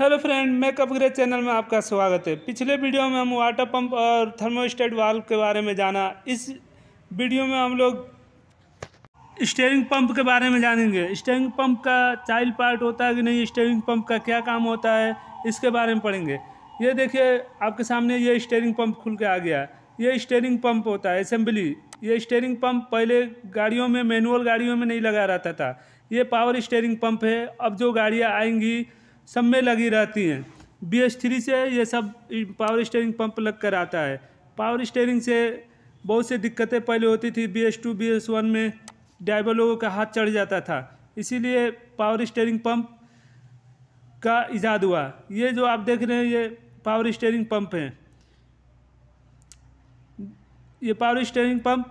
hello friend मैं grey channel में आपका स्वागत है पिछले वीडियो में हम वाटर पंप और थर्मोस्टेट वाल्व के बारे में जाना इस वीडियो में हम लोग स्टेयरिंग पंप के बारे में जानेंगे स्टेयरिंग पंप का चाइल्ड पार्ट होता है कि नहीं स्टेयरिंग पंप का क्या काम होता है इसके बारे में पढ़ेंगे ये देखिए आपके सामने ये स्टेयरिंग पंप खुल के आ गया ये स्टेयरिंग पंप होता है असेंबली ये स्टेयरिंग पंप पहले गाड़ियों में मैनुअल गाड़ियों में नहीं लगा रहता था ये पावर स्टेयरिंग पंप है अब जो गाड़ियाँ आएंगी सब में लगी रहती हैं बी एस थ्री से ये सब पावर स्टेयरिंग पंप लग कर आता है पावर स्टेयरिंग से बहुत सी दिक्कतें पहले होती थी B S two B S one में ड्राइवर लोगों का हाथ चढ़ जाता था इसीलिए पावर स्टेयरिंग पंप का इजाद हुआ ये जो आप देख रहे हैं ये पावर स्टेयरिंग पंप हैं ये पावर स्टेयरिंग पंप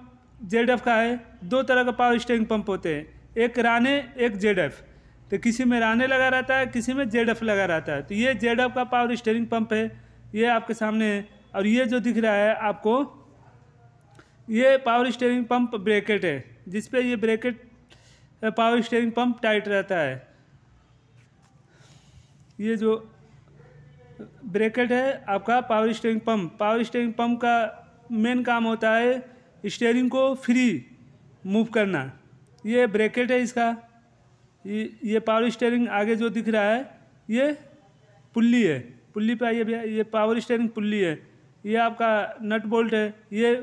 जेड का है दो तरह का पावर स्टेयरिंग पंप होते हैं एक राने एक जेड एफ़ तो किसी में राने लगा रहता है किसी में जेड लगा रहता है तो ये जेड का पावर स्टेयरिंग पंप है ये आपके सामने है और ये जो दिख रहा है आपको ये पावर स्टेयरिंग पंप ब्रेकेट है जिस ये bracket power steering pump tight रहता है ये जो ब्रेकेट है आपका power steering pump power steering pump का मेन काम होता है स्टेयरिंग को फ्री मूव करना ये ब्रेकेट है इसका ये पावर स्टेयरिंग आगे जो दिख रहा है ये पुल्ली है पुल्ली पे आइए भैया ये पावर स्टेयरिंग पुल्ली है ये आपका नट बोल्ट है ये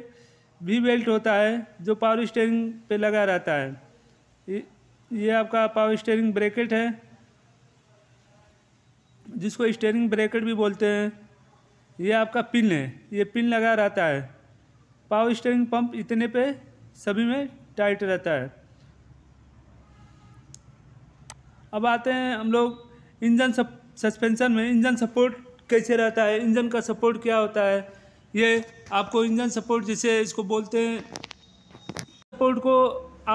भी बेल्ट होता है जो पावर स्टेयरिंग पे लगा रहता है ये ये आपका पावर स्टेयरिंग ब्रेकेट है जिसको स्टेयरिंग ब्रेकेट भी बोलते हैं ये आपका पिन है ये पिन लगा रहता है पावर स्टेयरिंग पंप इतने पे सभी में टाइट रहता है अब आते हैं हम लोग इंजन सप, सस्पेंशन में इंजन सपोर्ट कैसे रहता है इंजन का सपोर्ट क्या होता है ये आपको इंजन सपोर्ट जिसे इसको बोलते हैं सपोर्ट को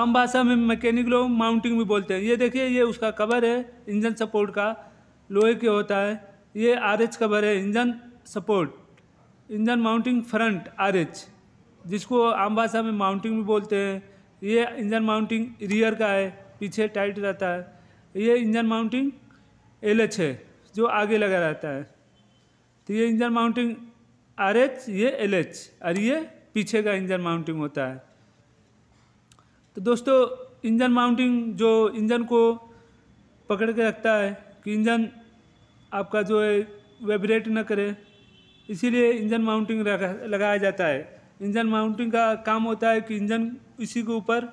आम भाषा में मैकेनिक लोग माउंटिंग भी बोलते हैं ये देखिए ये उसका कवर है इंजन सपोर्ट का लोहे के होता है ये आर एच कवर है engine support engine mounting front R H जिसको आम भाषा में माउंटिंग भी बोलते हैं ये इंजन माउंटिंग रियर का है पीछे टाइट रहता है ये इंजन माउंटिंग एल एच है जो आगे लगा रहता है तो ये इंजन माउंटिंग आर एच ये एल एच और ये पीछे का इंजन माउंटिंग होता है तो दोस्तों इंजन माउंटिंग जो इंजन को पकड़ के रखता है कि इंजन आपका जो है वाइब्रेट ना करे इसीलिए इंजन माउंटिंग लगाया जाता है इंजन माउंटिंग का काम होता है कि इंजन इसी के ऊपर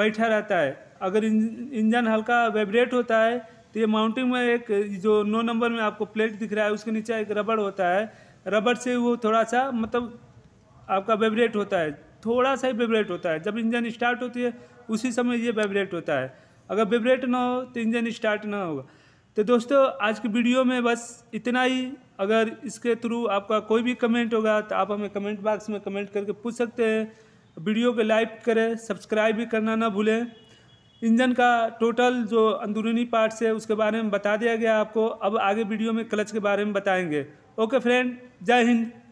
बैठा रहता है अगर इंजन हल्का वाइब्रेट होता है तो ये माउंटिंग में एक जो नौ नंबर में आपको प्लेट दिख रहा है उसके नीचे एक रबड़ होता है रबड़ से वो थोड़ा सा मतलब आपका वाइब्रेट होता है थोड़ा सा ही वाइब्रेट होता है जब इंजन स्टार्ट होती है उसी समय ये वाइब्रेट होता है अगर वाइब्रेट ना हो तो इंजन स्टार्ट ना होगा तो दोस्तों आज की वीडियो में बस इतना ही अगर इसके थ्रू आपका कोई भी कमेंट होगा तो आप हमें कमेंट बॉक्स में कमेंट करके पूछ सकते हैं वीडियो को लाइक करें सब्सक्राइब भी करना ना भूलें इंजन का टोटल जो अंदरूनी पार्ट्स है उसके बारे में बता दिया गया आपको अब आगे वीडियो में क्लच के बारे में बताएंगे ओके फ्रेंड जय हिंद